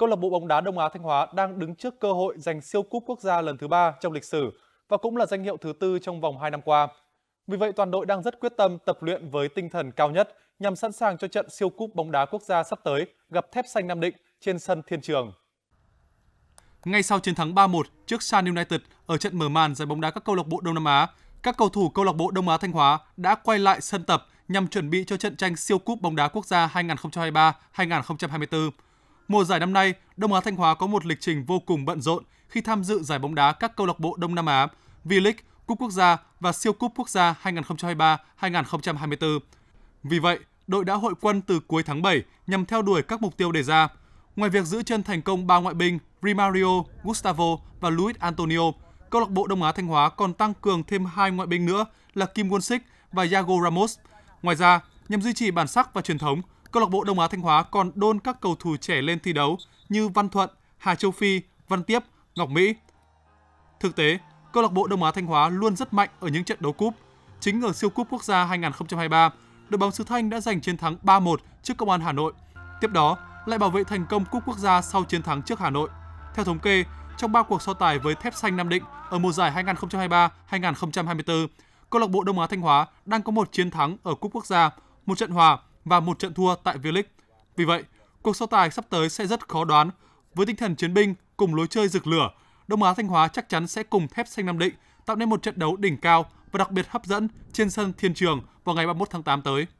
câu lạc bộ bóng đá Đông Á Thanh Hóa đang đứng trước cơ hội giành siêu cúp quốc gia lần thứ 3 trong lịch sử và cũng là danh hiệu thứ tư trong vòng 2 năm qua. Vì vậy, toàn đội đang rất quyết tâm tập luyện với tinh thần cao nhất nhằm sẵn sàng cho trận siêu cúp bóng đá quốc gia sắp tới gặp Thép Xanh Nam Định trên sân Thiên Trường. Ngay sau chiến thắng 3-1 trước Shan United ở trận mở màn giải bóng đá các câu lạc bộ Đông Nam Á, các cầu thủ câu lạc bộ Đông Á Thanh Hóa đã quay lại sân tập nhằm chuẩn bị cho trận tranh siêu cúp bóng đá quốc gia 2023-2024 Mùa giải năm nay, Đông Á Thanh Hóa có một lịch trình vô cùng bận rộn khi tham dự giải bóng đá các câu lạc bộ Đông Nam Á, V-League, Cúp Quốc gia và Siêu Cúp Quốc gia 2023-2024. Vì vậy, đội đã hội quân từ cuối tháng 7 nhằm theo đuổi các mục tiêu đề ra. Ngoài việc giữ chân thành công ba ngoại binh Rimario, Gustavo và Luis Antonio, câu lạc bộ Đông Á Thanh Hóa còn tăng cường thêm hai ngoại binh nữa là Kim Won Sik và Yago Ramos. Ngoài ra, nhằm duy trì bản sắc và truyền thống, câu lạc bộ Đông Á Thanh Hóa còn đôn các cầu thủ trẻ lên thi đấu như Văn Thuận, Hà Châu Phi, Văn Tiếp, Ngọc Mỹ. Thực tế, câu lạc bộ Đông Á Thanh Hóa luôn rất mạnh ở những trận đấu cúp. Chính ở siêu cúp quốc gia 2023, đội bóng xứ Thanh đã giành chiến thắng 3-1 trước Công an Hà Nội. Tiếp đó, lại bảo vệ thành công cúp quốc gia sau chiến thắng trước Hà Nội. Theo thống kê, trong 3 cuộc so tài với Thép Xanh Nam Định ở mùa giải 2023-2024, câu lạc bộ Đông Á Thanh Hóa đang có một chiến thắng ở cúp quốc gia, một trận hòa và một trận thua tại V-League. Vì vậy, cuộc so tài sắp tới sẽ rất khó đoán. Với tinh thần chiến binh cùng lối chơi rực lửa, Đông Á Thanh Hóa chắc chắn sẽ cùng thép xanh Nam Định tạo nên một trận đấu đỉnh cao và đặc biệt hấp dẫn trên sân Thiên Trường vào ngày 31 tháng 8 tới.